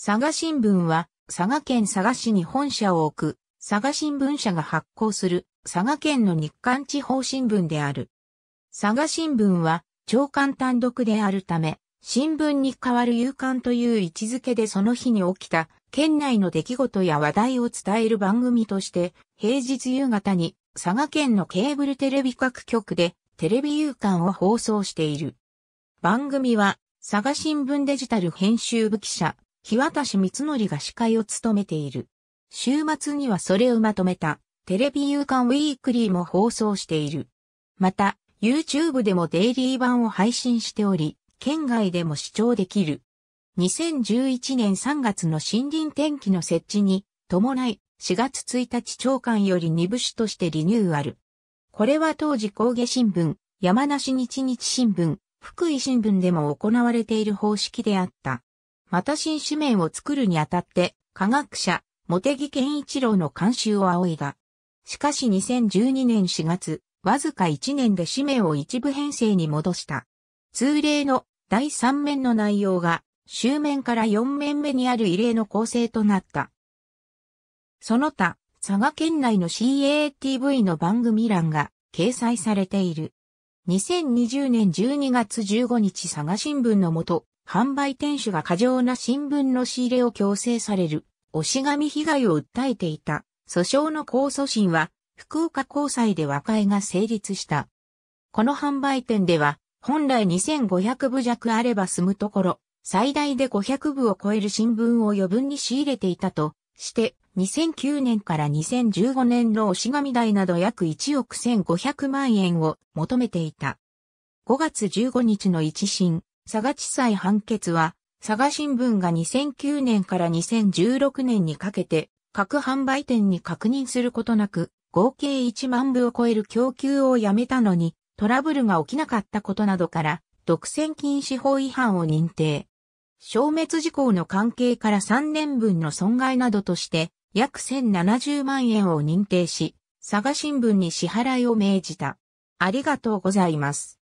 佐賀新聞は、佐賀県佐賀市に本社を置く、佐賀新聞社が発行する、佐賀県の日刊地方新聞である。佐賀新聞は、長官単独であるため、新聞に代わる夕刊という位置づけでその日に起きた、県内の出来事や話題を伝える番組として、平日夕方に、佐賀県のケーブルテレビ各局で、テレビ夕刊を放送している。番組は、佐賀新聞デジタル編集部記者、日渡し三則が司会を務めている。週末にはそれをまとめたテレビ夕刊ウィークリーも放送している。また、YouTube でもデイリー版を配信しており、県外でも視聴できる。2011年3月の森林天気の設置に伴い、4月1日長官より二部首としてリニューアル。これは当時工芸新聞、山梨日日新聞、福井新聞でも行われている方式であった。また新紙面を作るにあたって、科学者、茂木健一郎の監修を仰いだ。しかし2012年4月、わずか1年で紙面を一部編成に戻した。通例の第3面の内容が、終面から4面目にある異例の構成となった。その他、佐賀県内の CATV の番組欄が掲載されている。2020年12月15日佐賀新聞のもと、販売店主が過剰な新聞の仕入れを強制される、押し紙被害を訴えていた、訴訟の控訴審は、福岡高裁で和解が成立した。この販売店では、本来2500部弱あれば済むところ、最大で500部を超える新聞を余分に仕入れていたとして、2009年から2015年の押し紙代など約1億1500万円を求めていた。5月15日の一審、佐賀地裁判決は、佐賀新聞が2009年から2016年にかけて、各販売店に確認することなく、合計1万部を超える供給をやめたのに、トラブルが起きなかったことなどから、独占禁止法違反を認定。消滅事項の関係から3年分の損害などとして、約1070万円を認定し、佐賀新聞に支払いを命じた。ありがとうございます。